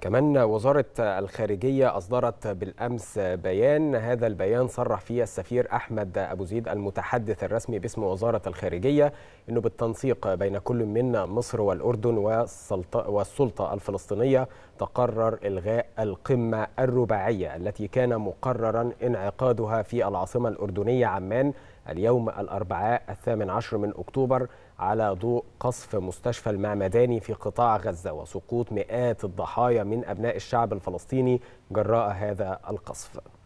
كمان وزارة الخارجية أصدرت بالأمس بيان هذا البيان صرح فيه السفير أحمد أبو زيد المتحدث الرسمي باسم وزارة الخارجية أنه بالتنسيق بين كل من مصر والأردن والسلطة الفلسطينية تقرر إلغاء القمة الرباعية التي كان مقررا انعقادها في العاصمة الأردنية عمان اليوم الأربعاء الثامن عشر من أكتوبر على ضوء قصف مستشفى المعمداني في قطاع غزة وسقوط مئات الضحايا من أبناء الشعب الفلسطيني جراء هذا القصف